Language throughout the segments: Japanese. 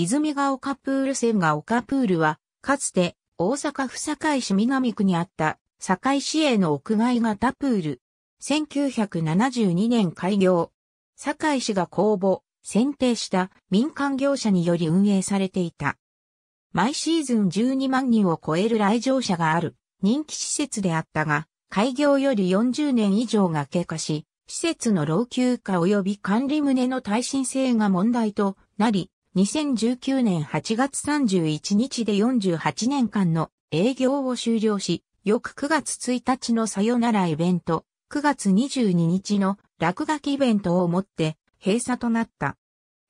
泉が丘プール線が丘プールは、かつて大阪府堺市南区にあった堺市営の屋外型プール。1972年開業。堺市が公募、選定した民間業者により運営されていた。毎シーズン12万人を超える来場者がある人気施設であったが、開業より40年以上が経過し、施設の老朽化及び管理棟の耐震性が問題となり、2019年8月31日で48年間の営業を終了し、翌9月1日のさよならイベント、9月22日の落書きイベントをもって閉鎖となった。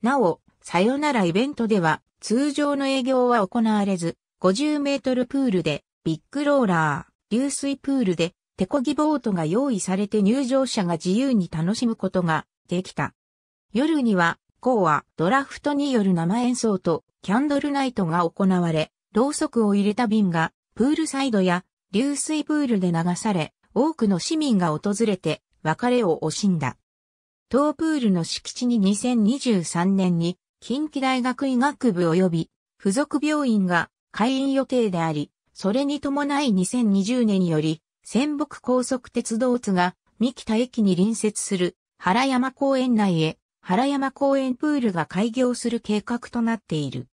なお、さよならイベントでは通常の営業は行われず、50メートルプールでビッグローラー、流水プールで手こぎボートが用意されて入場者が自由に楽しむことができた。夜には降はドラフトによる生演奏とキャンドルナイトが行われ、ろうそくを入れた瓶がプールサイドや流水プールで流され、多くの市民が訪れて別れを惜しんだ。東プールの敷地に2023年に近畿大学医学部及び付属病院が開院予定であり、それに伴い2020年により仙北高速鉄道津が三木田駅に隣接する原山公園内へ原山公園プールが開業する計画となっている。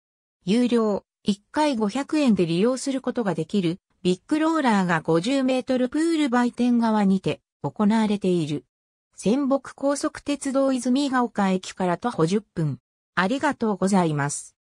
有料、1回500円で利用することができる、ビッグローラーが50メートルプール売店側にて行われている。仙北高速鉄道泉ヶ丘駅から徒歩10分。ありがとうございます。